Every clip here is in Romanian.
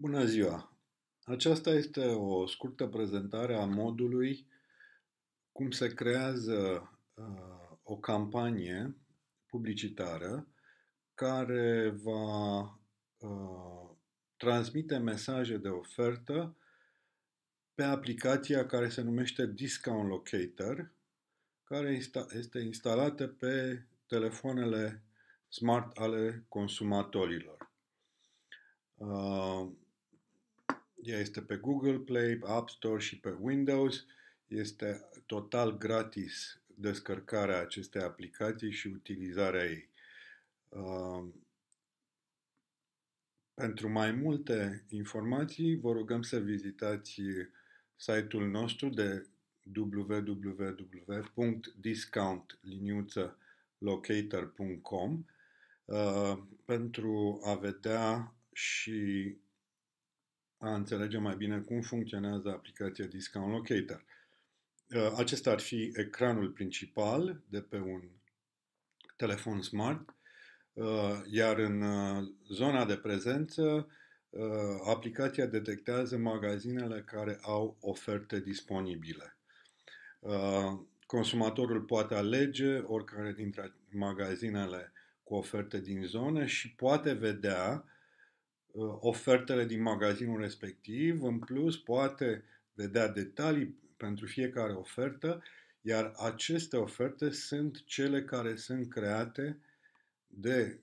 Bună ziua! Aceasta este o scurtă prezentare a modului cum se creează uh, o campanie publicitară care va uh, transmite mesaje de ofertă pe aplicația care se numește Discount Locator, care este instalată pe telefoanele smart ale consumatorilor. Uh, ea este pe Google Play, App Store și pe Windows. Este total gratis descărcarea acestei aplicații și utilizarea ei. Pentru mai multe informații, vă rugăm să vizitați site-ul nostru de wwwdiscount uh, pentru a vedea și a înțelege mai bine cum funcționează aplicația Discount Locator. Uh, acesta ar fi ecranul principal de pe un telefon smart, uh, iar în uh, zona de prezență aplicația detectează magazinele care au oferte disponibile. Consumatorul poate alege oricare dintre magazinele cu oferte din zonă și poate vedea ofertele din magazinul respectiv, în plus poate vedea detalii pentru fiecare ofertă, iar aceste oferte sunt cele care sunt create de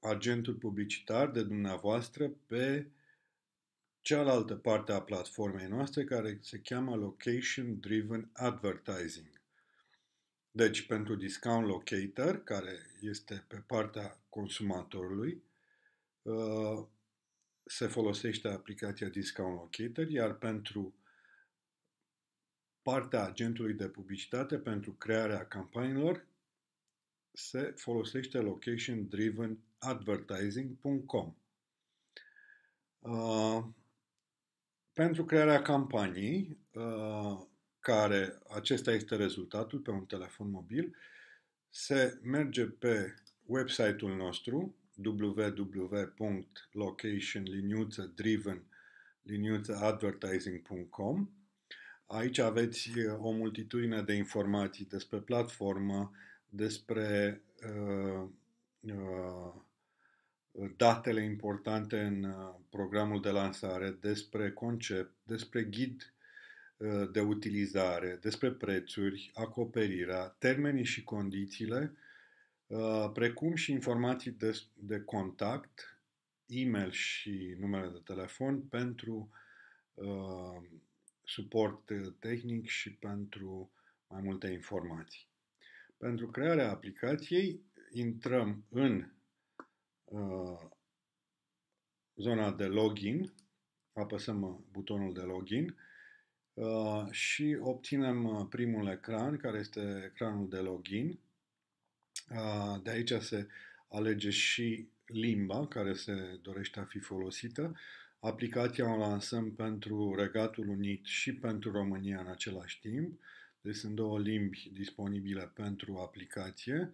agentul publicitar, de dumneavoastră, pe cealaltă parte a platformei noastre care se cheamă Location Driven Advertising. Deci, pentru Discount Locator, care este pe partea consumatorului, uh, se folosește aplicația Discount Locator, iar pentru partea agentului de publicitate, pentru crearea campaniilor, se folosește Location Driven Advertising.com. Uh, pentru crearea campaniei, uh, care acesta este rezultatul pe un telefon mobil, se merge pe website-ul nostru www.location-driven-advertising.com. Aici aveți uh, o multitudine de informații despre platformă, despre uh, uh, datele importante în uh, programul de lansare, despre concept, despre ghid uh, de utilizare, despre prețuri, acoperirea, termenii și condițiile Uh, precum și informații de, de contact, e-mail și numele de telefon pentru uh, suport tehnic și pentru mai multe informații. Pentru crearea aplicației intrăm în uh, zona de login, apăsăm butonul de login uh, și obținem uh, primul ecran, care este ecranul de login, de aici se alege și limba care se dorește a fi folosită. Aplicația o lansăm pentru Regatul Unit și pentru România în același timp. Deci sunt două limbi disponibile pentru aplicație.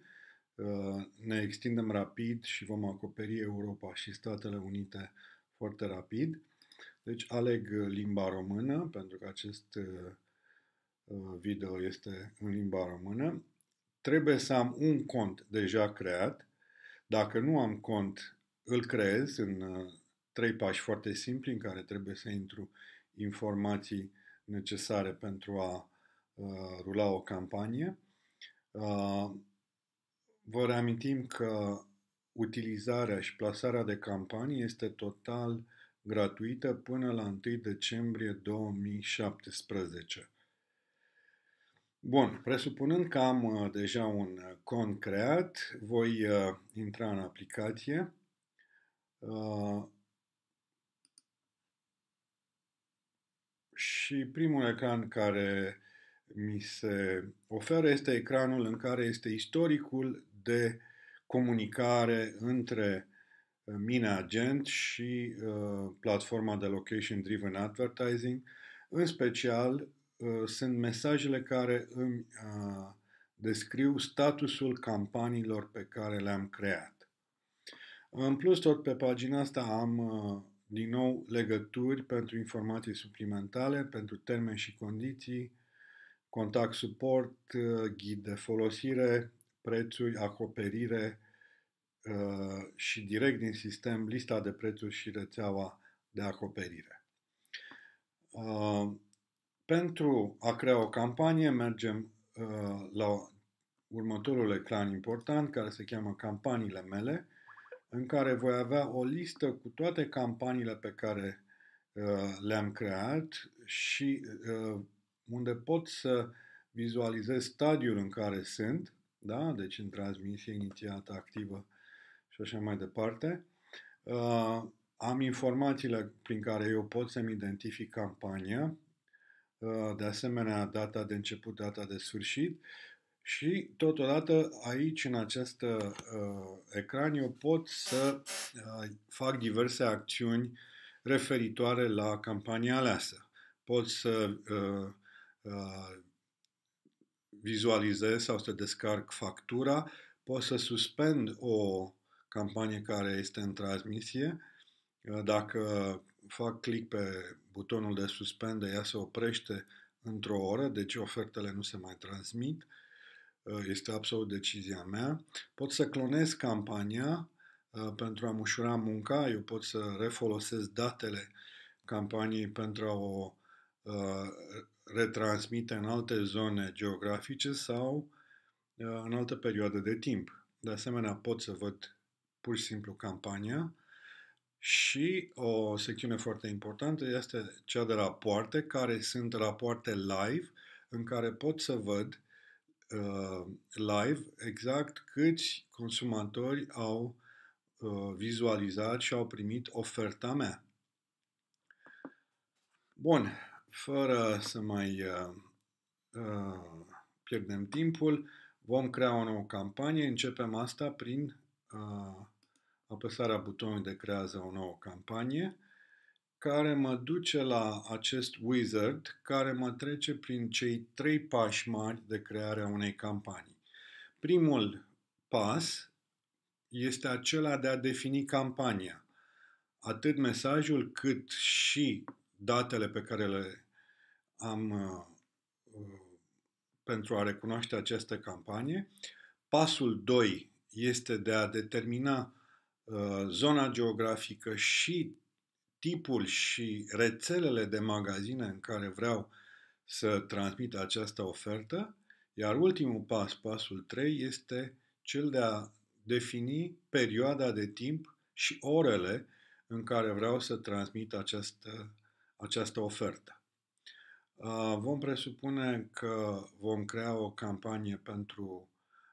Ne extindem rapid și vom acoperi Europa și Statele Unite foarte rapid. Deci aleg limba română, pentru că acest video este în limba română trebuie să am un cont deja creat. Dacă nu am cont, îl creez în uh, trei pași foarte simpli în care trebuie să intru informații necesare pentru a uh, rula o campanie. Uh, vă reamintim că utilizarea și plasarea de campanii este total gratuită până la 1 decembrie 2017. Bun, presupunând că am uh, deja un uh, cont creat, voi uh, intra în aplicație. Și primul ecran care mi se oferă este ecranul în care este istoricul de comunicare între mine agent și platforma de location driven advertising, în special Uh, sunt mesajele care îmi uh, descriu statusul campaniilor pe care le-am creat. În plus, tot pe pagina asta am uh, din nou legături pentru informații suplimentare, pentru termeni și condiții, contact suport, ghid de folosire, prețuri, acoperire și direct din sistem lista de prețuri și rețeaua de acoperire. Pentru a crea o campanie, mergem uh, la următorul ecran important, care se cheamă Campaniile mele, în care voi avea o listă cu toate campaniile pe care uh, le-am creat și uh, unde pot să vizualizez stadiul în care sunt, da? deci în transmisie inițiată, activă și așa mai departe. Uh, am informațiile prin care eu pot să-mi identific campania, Uh, de asemenea data de început, data de sfârșit și totodată aici în acest uh, ecran eu pot să uh, fac diverse acțiuni referitoare la campania aleasă. Pot să uh, uh, vizualizez sau să descarc factura, pot să suspend o campanie care este în transmisie, uh, dacă fac click pe butonul de suspende, ea se oprește într-o oră, deci ofertele nu se mai transmit, uh, este absolut decizia mea. Pot să clonez campania uh, pentru a-mi ușura munca, eu pot să refolosesc datele campaniei pentru a o uh, retransmite în alte zone geografice sau în altă perioadă de timp. De asemenea, pot să văd pur și simplu campania, și o secțiune foarte importantă este cea de rapoarte, care sunt rapoarte live, în care pot să văd uh, live exact câți consumatori au uh, vizualizat și au primit oferta mea. Bun, fără să mai uh, uh, pierdem timpul, vom crea o nouă campanie. Începem asta prin uh, apăsarea butonului de creează o nouă campanie, care mă duce la acest wizard care mă trece prin cei trei pași mari de creare a unei campanii. Primul pas este acela de a defini campania. Atât mesajul cât și datele pe care le am uh, pentru a recunoaște această campanie. Pasul 2 este de a determina Uh, zona geografică și tipul și rețelele de magazine în care vreau să transmit această ofertă, iar ultimul pas, pasul 3, este cel de a defini perioada de timp și orele în care vreau să transmit această, această ofertă. Uh, vom presupune că vom crea o campanie pentru,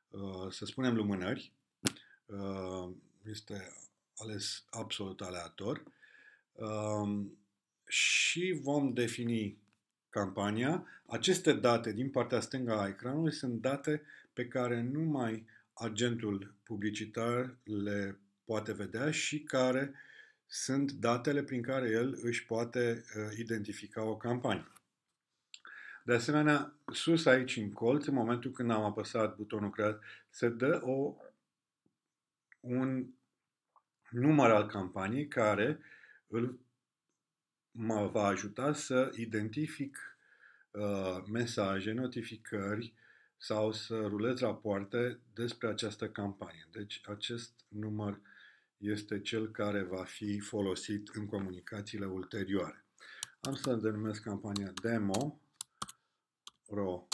uh, să spunem, lumânări este ales absolut aleator um, și vom defini campania. Aceste date din partea stângă a ecranului sunt date pe care numai agentul publicitar le poate vedea și care sunt datele prin care el își poate uh, identifica o campanie. De asemenea, sus aici în colț, în momentul când am apăsat butonul creat, se dă o un număr al campaniei care îl mă va ajuta să identific uh, mesaje, notificări sau să rulez rapoarte despre această campanie. Deci acest număr este cel care va fi folosit în comunicațiile ulterioare. Am să denumesc campania Demo Pro.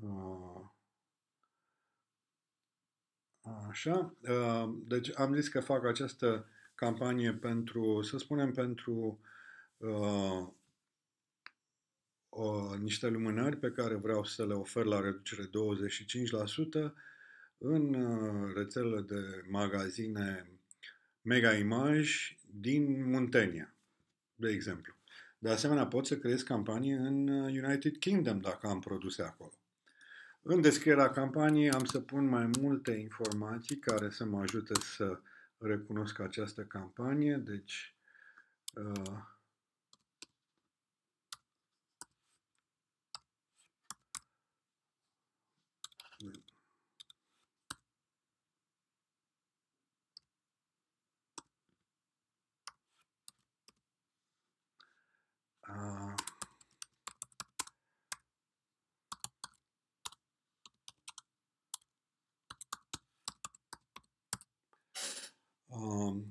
uh, Așa? Uh, deci am zis că fac această campanie pentru, să spunem, pentru uh, uh, niște lumânări pe care vreau să le ofer la reducere 25% în uh, rețelele de magazine Mega Image din Muntenia, de exemplu. De asemenea, pot să creez campanii în uh, United Kingdom dacă am produse acolo. În descrierea campaniei am să pun mai multe informații care să mă ajute să recunosc această campanie, deci uh,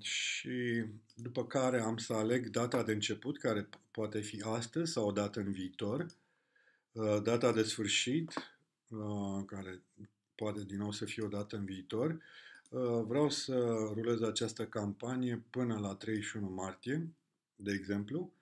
și după care am să aleg data de început, care poate fi astăzi sau o dată în viitor, uh, data de sfârșit, uh, care poate din nou să fie o dată în viitor. Uh, vreau să rulez această campanie până la 31 martie, de exemplu,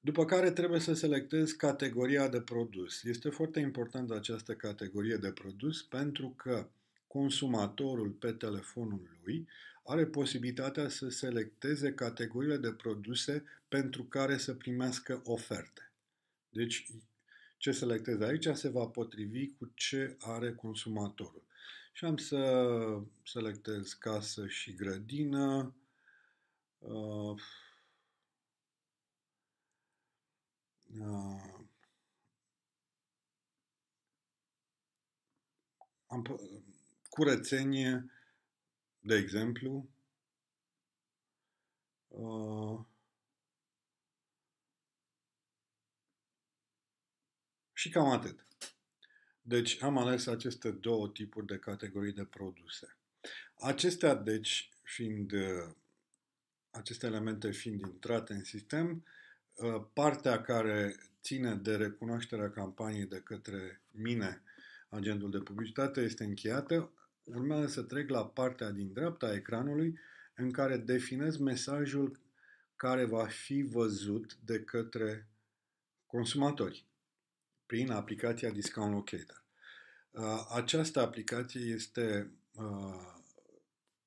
după care trebuie să selectez categoria de produs. Este foarte importantă această categorie de produs pentru că consumatorul pe telefonul lui are posibilitatea să selecteze categoriile de produse pentru care să primească oferte. Deci, ce selectez aici se va potrivi cu ce are consumatorul. Și am să selectez casă și grădină. Uh, uh, am, curățenie, de exemplu, uh, și cam atât. Deci am ales aceste două tipuri de categorii de produse. Acestea, deci, fiind uh, aceste elemente fiind intrate în sistem, uh, partea care ține de recunoașterea campaniei de către mine, agentul de publicitate, este încheiată. Urmează să trec la partea din dreapta a ecranului în care definez mesajul care va fi văzut de către consumatori prin aplicația Discount Locator. Uh, această aplicație este, uh,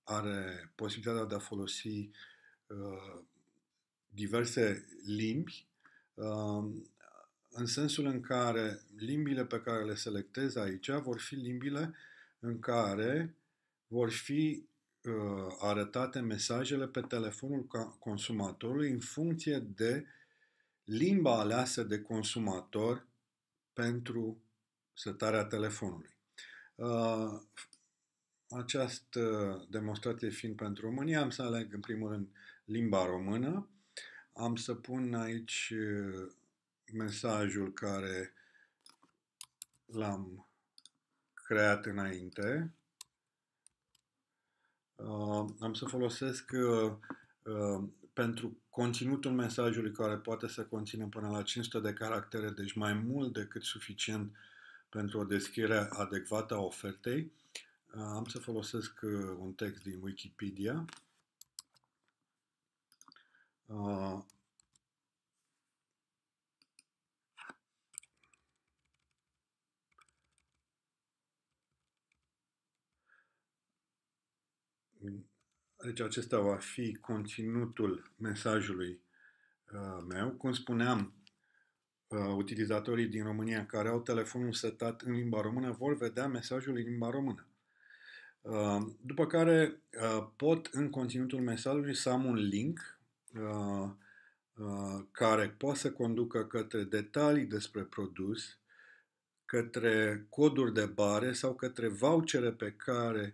are posibilitatea de a folosi uh, diverse limbi, în sensul în care limbile pe care le selectez aici vor fi limbile în care vor fi uh, arătate mesajele pe telefonul consumatorului în funcție de limba aleasă de consumator pentru setarea telefonului. Uh, această demonstrație fiind pentru România, am să aleg în primul rând limba română. Am să pun aici uh, mesajul care l-am creat înainte. Uh, am să folosesc uh, uh, pentru conținutul mesajului care poate să conțină până la 500 de caractere, deci mai mult decât suficient pentru o descriere adecvată a ofertei, am să folosesc un text din Wikipedia. Deci acesta va fi conținutul mesajului uh, meu. Cum spuneam, uh, utilizatorii din România care au telefonul setat în limba română vor vedea mesajul în limba română. Uh, după care uh, pot în conținutul mesajului să am un link uh, uh, care poate să conducă către detalii despre produs, către coduri de bare sau către vouchere pe care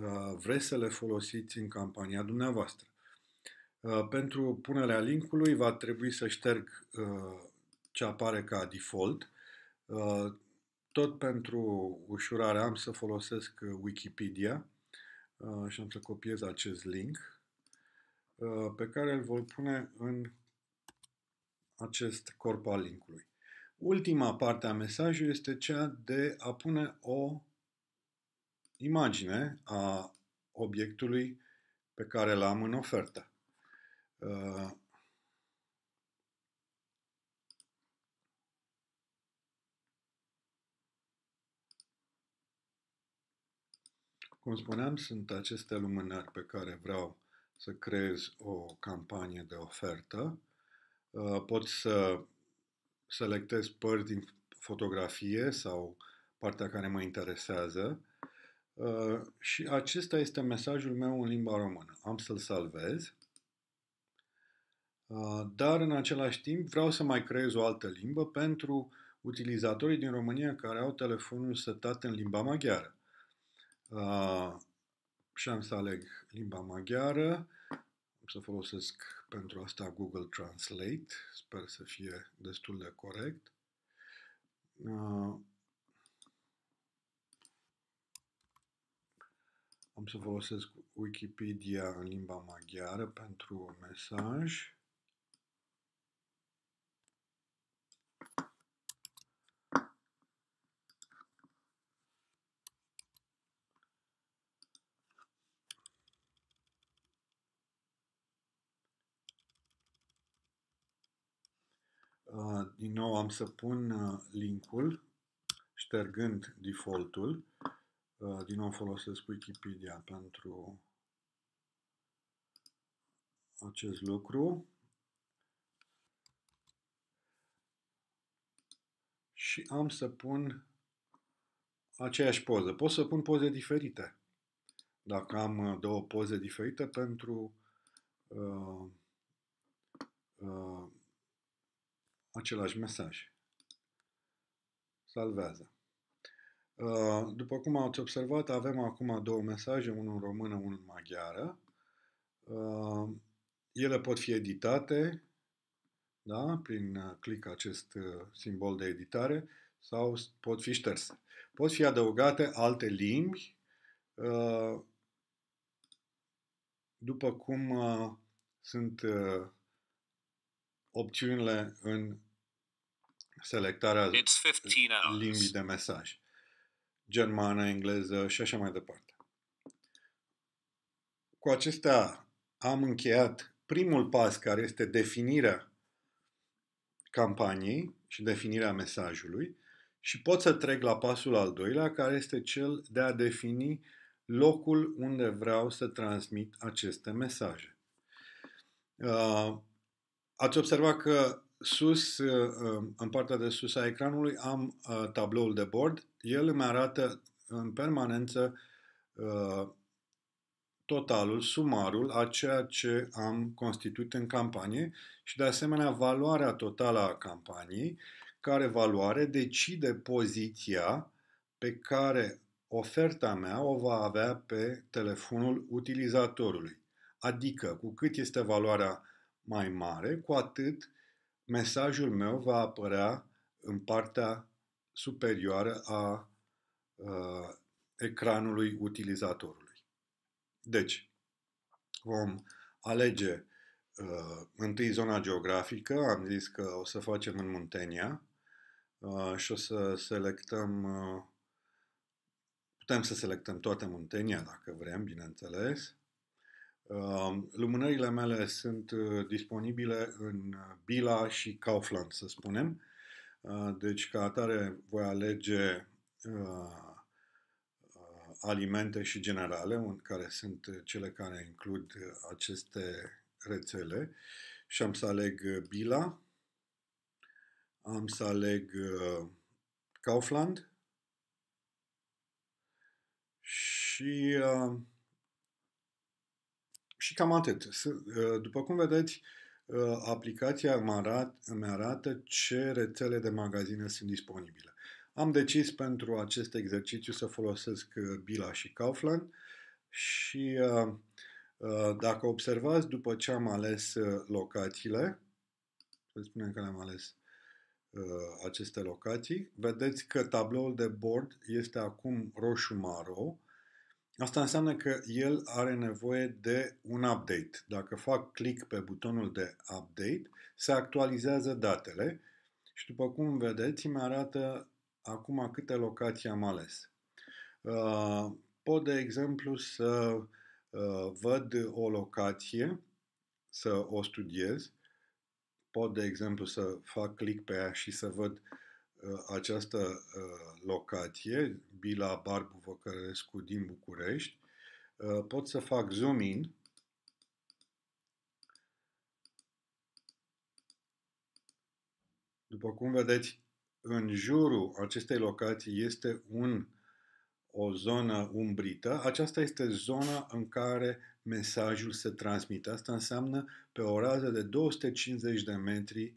Uh, vreți să le folosiți în campania dumneavoastră. Uh, pentru punerea linkului va trebui să șterg uh, ce apare ca default. Tot pentru ușurare am să folosesc Wikipedia și am să copiez acest link pe care îl voi pune în acest corp al linkului. Ultima parte a mesajului este cea de a pune o imagine a obiectului pe care l am în ofertă. Uh, cum spuneam, sunt aceste lumânări pe care vreau să creez o campanie de ofertă. Uh, pot să selectez părți din fotografie sau partea care mă interesează Uh, și acesta este mesajul meu în limba română. Am să-l salvez, uh, dar în același timp vreau să mai creez o altă limbă pentru utilizatorii din România care au telefonul setat în limba maghiară. Uh, și am să aleg limba maghiară, am să folosesc pentru asta Google Translate, sper să fie destul de corect. Am să folosesc Wikipedia în limba maghiară pentru un mesaj. Uh, din nou am să pun uh, linkul ștergând defaultul Uh, din nou folosesc Wikipedia pentru acest lucru. Și am să pun aceeași poză. Pot să pun poze diferite. Dacă am uh, două poze diferite pentru uh, uh, același mesaj. Salvează. Uh, după cum ați observat, avem acum două mesaje, unul în română, unul în maghiară. Uh, ele pot fi editate da? prin uh, click acest simbol de editare sau pot fi șterse. Pot fi adăugate alte limbi după cum sunt opțiunile în selectarea limbii de mesaj germană, engleză și așa mai departe. Cu acestea am încheiat primul pas care este definirea campaniei și definirea mesajului și pot să trec la pasul al doilea care este cel de a defini locul unde vreau să transmit aceste mesaje. Uh, ați observat că sus, uh, uh, în partea de sus a ecranului, am uh, tabloul de bord. El îmi arată în permanență totalul, sumarul a ceea ce am constituit în campanie și, de asemenea, valoarea totală a campaniei, care valoare decide poziția pe care oferta mea o va avea pe telefonul utilizatorului. Adică, cu cât este valoarea mai mare, cu atât mesajul meu va apărea în partea superioară a uh, ecranului utilizatorului. Deci, vom alege uh, întâi zona geografică, am zis că o să facem în Muntenia uh, și o să selectăm, uh, putem să selectăm toată Muntenia dacă vrem, bineînțeles, Um, lumânările mele sunt uh, disponibile în Bila și Kaufland, să spunem. Uh, deci, ca atare, voi alege uh, alimente și generale, care sunt cele care includ aceste rețele. Și am să aleg Bila, am să aleg Kaufland și și cam atât. Ă, după cum vedeți, ă, aplicația îmi arată, arată ce rețele de magazine sunt disponibile. Am decis pentru acest exercițiu să folosesc ă, Bila și Kaufland și dacă observați, după ce am ales locațiile, să spunem că le-am ales aceste locații, vedeți că tabloul de bord este acum roșu-maro, Asta înseamnă că el are nevoie de un update. Dacă fac click pe butonul de update, se actualizează datele și după cum vedeți, îmi arată acum câte locații am ales. Uh, pot, de exemplu, să uh, văd o locație, să o studiez. Pot, de exemplu, să fac click pe ea și să văd această uh, locație, Bila Barbu Văcărescu din București, uh, pot să fac zoom in După cum vedeți, în jurul acestei locații este un, o zonă umbrită. Aceasta este zona în care mesajul se transmite. Asta înseamnă pe o rază de 250 de metri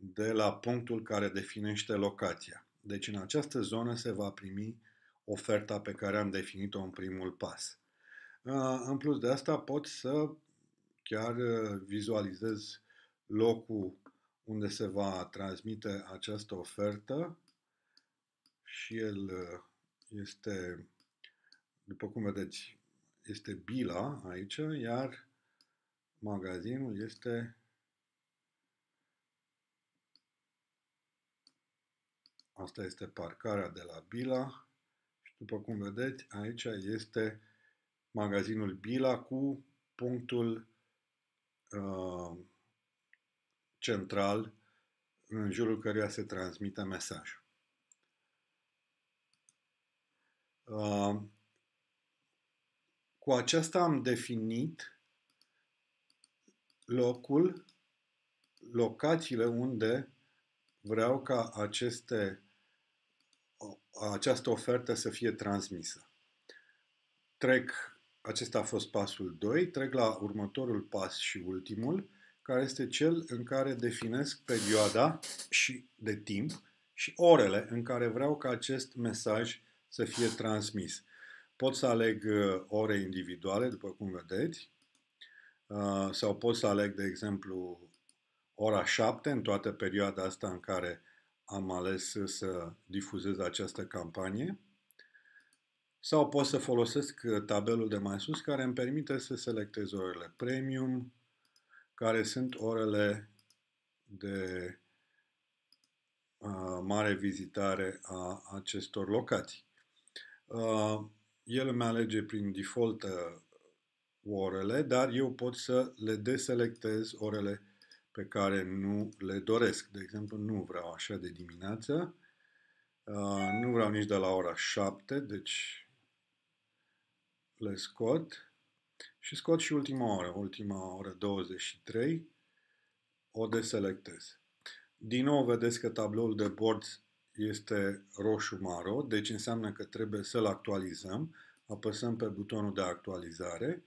de la punctul care definește locația. Deci în această zonă se va primi oferta pe care am definit-o în primul pas. Uh, în plus de asta pot să chiar uh, vizualizez locul unde se va transmite această ofertă și el uh, este, după cum vedeți, este Bila aici, iar magazinul este Asta este parcarea de la Bila și după cum vedeți, aici este magazinul Bila cu punctul uh, central în jurul căruia se transmite mesajul. Uh, cu aceasta am definit locul, locațiile unde vreau ca aceste această ofertă să fie transmisă. Trec, acesta a fost pasul 2, trec la următorul pas și ultimul, care este cel în care definesc perioada și de timp și orele în care vreau ca acest mesaj să fie transmis. Pot să aleg uh, ore individuale, după cum vedeți, uh, sau pot să aleg, de exemplu, ora 7 în toată perioada asta în care am ales să difuzez această campanie. Sau pot să folosesc tabelul de mai sus care îmi permite să selectez orele premium, care sunt orele de uh, mare vizitare a acestor locații. Uh, el îmi alege prin default orele, dar eu pot să le deselectez orele pe care nu le doresc. De exemplu, nu vreau așa de dimineață, uh, nu vreau nici de la ora 7, deci le scot și scot și ultima oră, ultima oră 23, o deselectez. Din nou vedeți că tabloul de bord este roșu-maro, deci înseamnă că trebuie să-l actualizăm. Apăsăm pe butonul de actualizare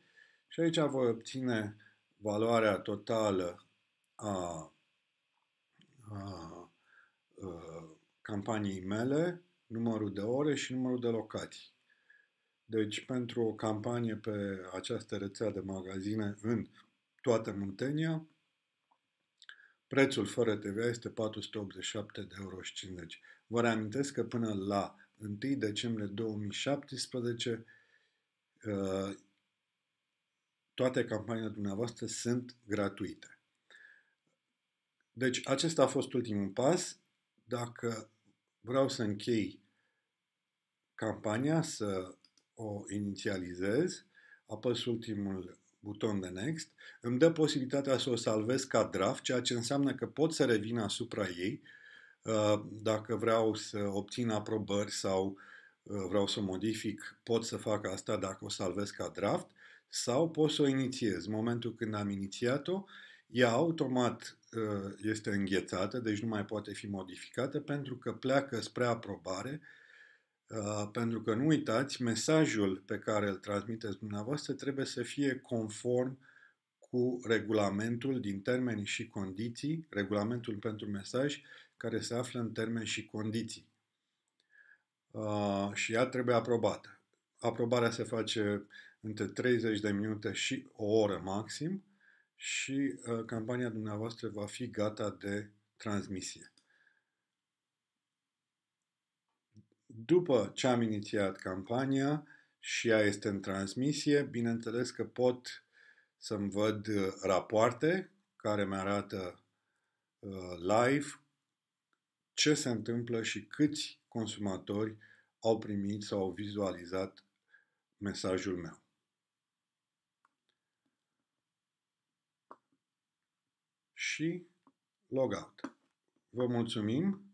și aici voi obține valoarea totală a, a, a campaniei mele, numărul de ore și numărul de locații. Deci, pentru o campanie pe această rețea de magazine în toată Muntenia, prețul fără TVA este 487 de euro. Vă reamintesc că până la 1 decembrie 2017 uh, toate campaniile dumneavoastră sunt gratuite. Deci acesta a fost ultimul pas. Dacă vreau să închei campania, să o inițializez, apăs ultimul buton de Next, îmi dă posibilitatea să o salvez ca draft, ceea ce înseamnă că pot să revin asupra ei uh, dacă vreau să obțin aprobări sau uh, vreau să modific, pot să fac asta dacă o salvez ca draft sau pot să o inițiez. În momentul când am inițiat-o, ea automat uh, este înghețată, deci nu mai poate fi modificată, pentru că pleacă spre aprobare, uh, pentru că nu uitați, mesajul pe care îl transmiteți dumneavoastră trebuie să fie conform cu regulamentul din termeni și condiții, regulamentul pentru mesaj care se află în termeni și condiții. Uh, și ea trebuie aprobată. Aprobarea se face între 30 de minute și o oră maxim și uh, campania dumneavoastră va fi gata de transmisie. După ce am inițiat campania și ea este în transmisie, bineînțeles că pot să-mi văd uh, rapoarte care mi arată uh, live ce se întâmplă și câți consumatori au primit sau au vizualizat mesajul meu. și logout. Vă mulțumim!